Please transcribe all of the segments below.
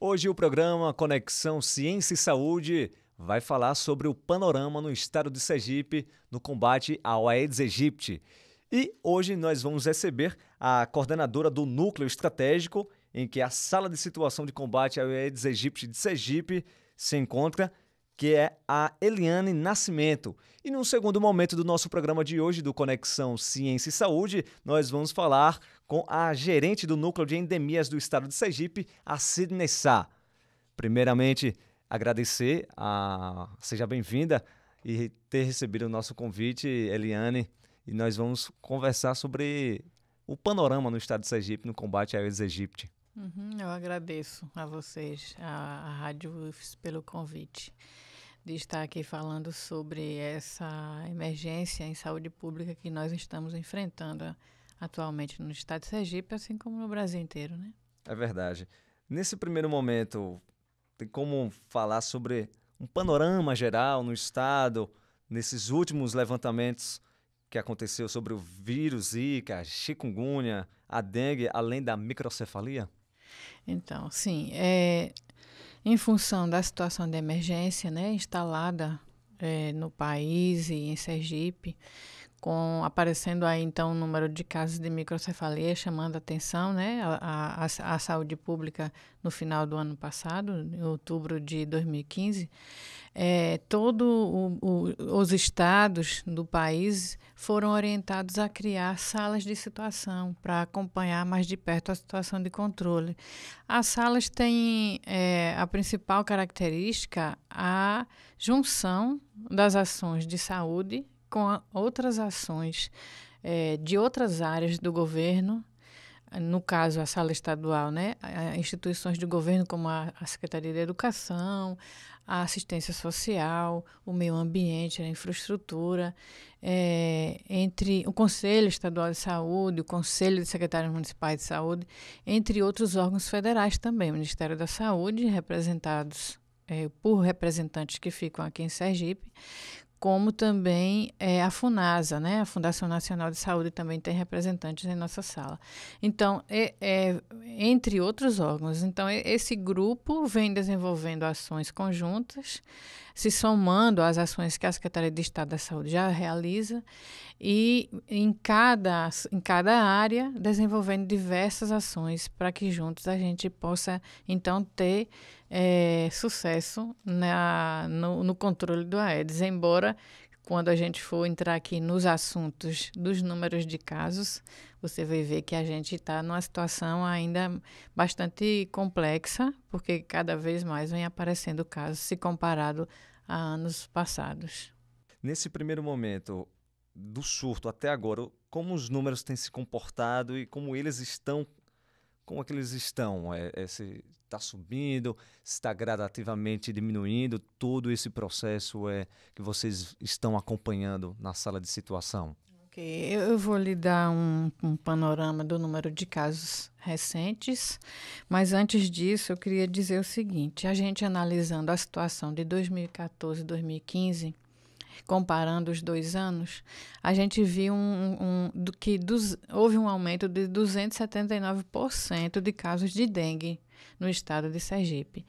Hoje o programa Conexão Ciência e Saúde vai falar sobre o panorama no estado de Sergipe no combate ao Aedes aegypti. E hoje nós vamos receber a coordenadora do Núcleo Estratégico, em que a Sala de Situação de Combate ao Aedes aegypti de Sergipe se encontra, que é a Eliane Nascimento. E num segundo momento do nosso programa de hoje do Conexão Ciência e Saúde, nós vamos falar com a gerente do Núcleo de Endemias do Estado de Sergipe, a Sidney Sá. Primeiramente, agradecer a seja bem-vinda e ter recebido o nosso convite, Eliane, e nós vamos conversar sobre o panorama no Estado de Sergipe no combate à ex egipte. Uhum, eu agradeço a vocês, a, a Rádio UFS, pelo convite de estar aqui falando sobre essa emergência em saúde pública que nós estamos enfrentando atualmente no estado de Sergipe, assim como no Brasil inteiro, né? É verdade. Nesse primeiro momento, tem como falar sobre um panorama geral no estado, nesses últimos levantamentos que aconteceu sobre o vírus Zika, chikungunya, a dengue, além da microcefalia? Então, sim. É, em função da situação de emergência né, instalada é, no país e em Sergipe, com aparecendo aí então o número de casos de microcefalia chamando atenção, né, a, a, a saúde pública no final do ano passado, em outubro de 2015, é, todos os estados do país foram orientados a criar salas de situação para acompanhar mais de perto a situação de controle. As salas têm é, a principal característica a junção das ações de saúde com outras ações é, de outras áreas do governo, no caso a sala estadual, né, instituições de governo como a, a Secretaria de Educação, a assistência social, o meio ambiente, a infraestrutura, é, entre o Conselho Estadual de Saúde, o Conselho de Secretários Municipais de Saúde, entre outros órgãos federais também, o Ministério da Saúde, representados é, por representantes que ficam aqui em Sergipe, como também é, a FUNASA, né? a Fundação Nacional de Saúde, também tem representantes em nossa sala. Então, é, é, entre outros órgãos. Então, esse grupo vem desenvolvendo ações conjuntas, se somando às ações que a Secretaria de Estado da Saúde já realiza, e em cada, em cada área desenvolvendo diversas ações para que juntos a gente possa, então, ter é, sucesso na, no, no controle do Aedes, embora quando a gente for entrar aqui nos assuntos dos números de casos, você vai ver que a gente está numa situação ainda bastante complexa, porque cada vez mais vem aparecendo casos se comparado a anos passados. Nesse primeiro momento do surto até agora, como os números têm se comportado e como eles estão como é que eles estão? É, é se está subindo, está gradativamente diminuindo, todo esse processo é que vocês estão acompanhando na sala de situação? Ok, eu vou lhe dar um, um panorama do número de casos recentes, mas antes disso eu queria dizer o seguinte: a gente analisando a situação de 2014 e 2015 comparando os dois anos, a gente viu um, um, do, que dos, houve um aumento de 279% de casos de dengue no estado de Sergipe.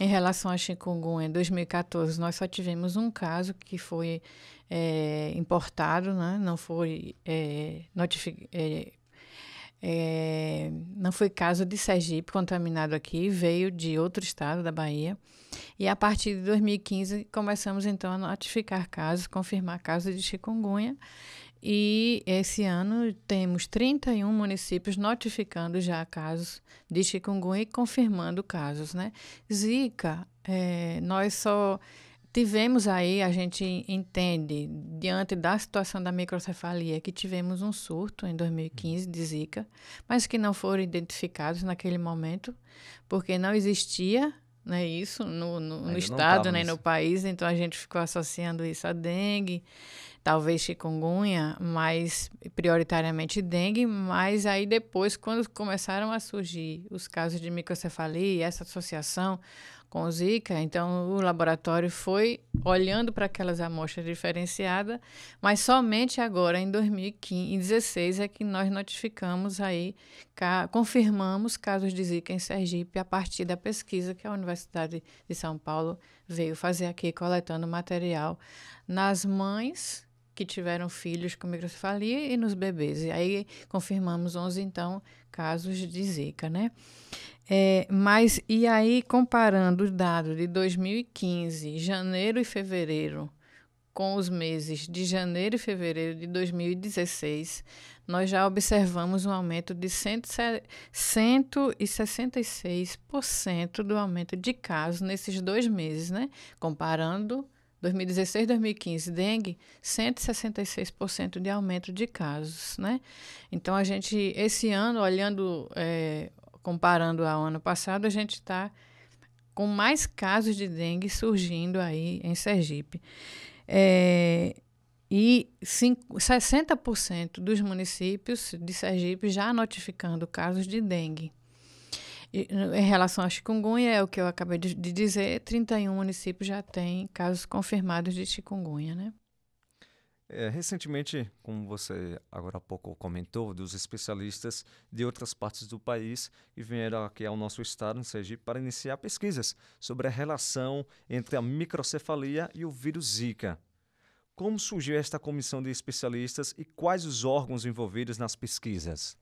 Em relação à chikungunya, em 2014 nós só tivemos um caso que foi é, importado, né? não foi é, é, é, não foi caso de Sergipe contaminado aqui, veio de outro estado da Bahia. E a partir de 2015 começamos então a notificar casos, confirmar casos de chikungunya. E esse ano temos 31 municípios notificando já casos de chikungunya e confirmando casos, né? Zika, é, nós só Tivemos aí, a gente entende, diante da situação da microcefalia, que tivemos um surto em 2015 de Zika, mas que não foram identificados naquele momento, porque não existia né, isso no, no, no estado, nem né, no país, então a gente ficou associando isso à dengue, talvez chikungunya, mas prioritariamente dengue, mas aí depois, quando começaram a surgir os casos de microcefalia, essa associação, com Zika, então o laboratório foi olhando para aquelas amostras diferenciadas, mas somente agora em 2016 é que nós notificamos aí, ca confirmamos casos de Zika em Sergipe a partir da pesquisa que a Universidade de São Paulo veio fazer aqui, coletando material nas mães que tiveram filhos com microcefalia e nos bebês. E aí confirmamos 11, então, casos de Zika, né? É, mas e aí, comparando os dados de 2015, janeiro e fevereiro, com os meses de janeiro e fevereiro de 2016, nós já observamos um aumento de 166% do aumento de casos nesses dois meses, né? Comparando 2016 2015, dengue, 166% de aumento de casos, né? Então, a gente, esse ano, olhando. É, comparando ao ano passado, a gente está com mais casos de dengue surgindo aí em Sergipe. É, e 60% dos municípios de Sergipe já notificando casos de dengue. E, em relação à chikungunya, é o que eu acabei de, de dizer, 31 municípios já têm casos confirmados de chikungunya, né? É, recentemente, como você agora há pouco comentou, dos especialistas de outras partes do país e vieram aqui ao nosso estado, no Sergipe, para iniciar pesquisas sobre a relação entre a microcefalia e o vírus Zika. Como surgiu esta comissão de especialistas e quais os órgãos envolvidos nas pesquisas?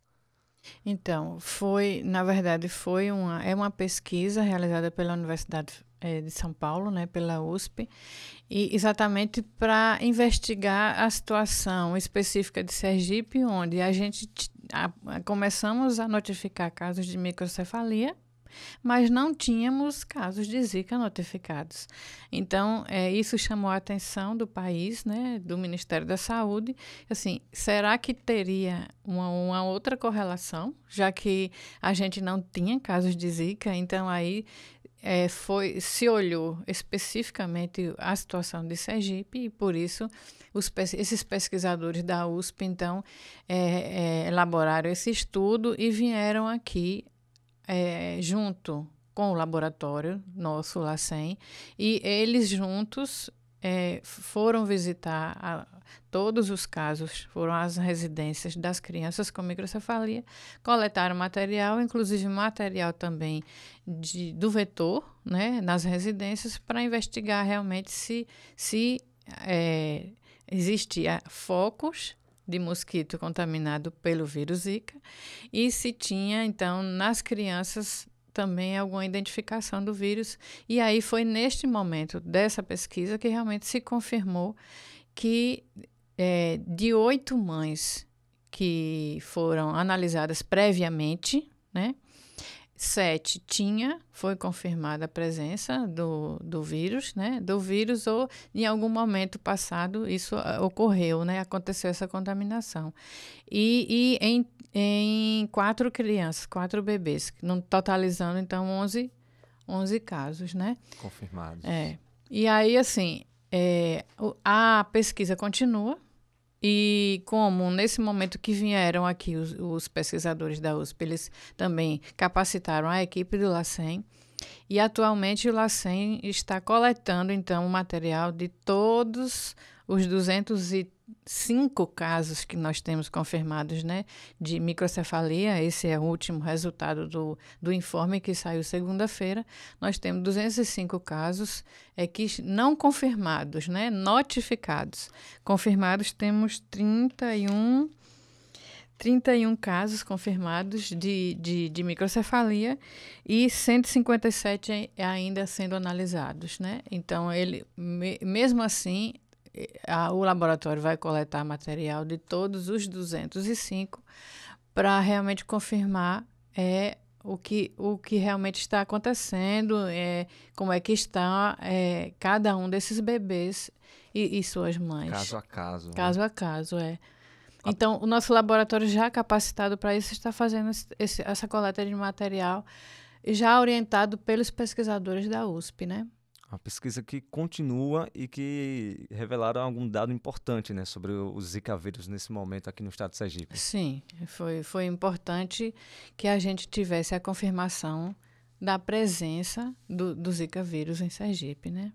Então, foi, na verdade, foi uma, é uma pesquisa realizada pela Universidade é, de São Paulo, né, pela USP, e exatamente para investigar a situação específica de Sergipe, onde a gente a, a, começamos a notificar casos de microcefalia mas não tínhamos casos de Zika notificados. Então, é, isso chamou a atenção do país, né, do Ministério da Saúde. Assim, será que teria uma, uma outra correlação, já que a gente não tinha casos de Zika? Então, aí é, foi, se olhou especificamente a situação de Sergipe e, por isso, os, esses pesquisadores da USP, então, é, é, elaboraram esse estudo e vieram aqui é, junto com o laboratório nosso, lacem e eles juntos é, foram visitar a, Todos os casos foram às residências das crianças com microcefalia, coletaram material, inclusive material também de, do vetor, né, nas residências, para investigar realmente se, se é, existia focos de mosquito contaminado pelo vírus Zika e se tinha, então, nas crianças também alguma identificação do vírus. E aí foi neste momento dessa pesquisa que realmente se confirmou que é, de oito mães que foram analisadas previamente, né? Sete tinha, foi confirmada a presença do, do vírus, né? Do vírus, ou em algum momento passado isso ah, ocorreu, né? Aconteceu essa contaminação. E, e em, em quatro crianças, quatro bebês, totalizando então 11, 11 casos, né? Confirmados. É. E aí, assim, é, a pesquisa continua e como nesse momento que vieram aqui os, os pesquisadores da USP, eles também capacitaram a equipe do LACEN, e atualmente o LACEN está coletando então o material de todos os 205 casos que nós temos confirmados né, de microcefalia. Esse é o último resultado do, do informe que saiu segunda-feira. Nós temos 205 casos é, que não confirmados, né, notificados. Confirmados temos 31 31 casos confirmados de, de, de, microcefalia e 157 ainda sendo analisados, né? Então, ele, me, mesmo assim, a, o laboratório vai coletar material de todos os 205 para realmente confirmar é, o, que, o que realmente está acontecendo, é, como é que está é, cada um desses bebês e, e suas mães. Caso a caso. Né? Caso né? a caso, é. Então, o nosso laboratório já capacitado para isso está fazendo esse, essa coleta de material, já orientado pelos pesquisadores da USP, né? Uma pesquisa que continua e que revelaram algum dado importante né, sobre os Zika vírus nesse momento aqui no estado de Sergipe. Sim, foi, foi importante que a gente tivesse a confirmação da presença do, do Zika vírus em Sergipe, né?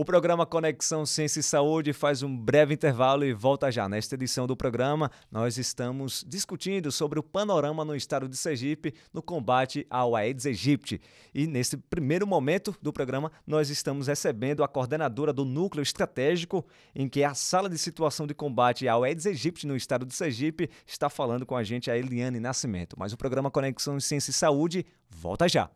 O programa Conexão Ciência e Saúde faz um breve intervalo e volta já. Nesta edição do programa, nós estamos discutindo sobre o panorama no estado de Sergipe no combate ao Aedes aegypti. E nesse primeiro momento do programa, nós estamos recebendo a coordenadora do Núcleo Estratégico, em que a Sala de Situação de Combate ao Aedes aegypti no estado de Sergipe está falando com a gente, a Eliane Nascimento. Mas o programa Conexão Ciência e Saúde volta já.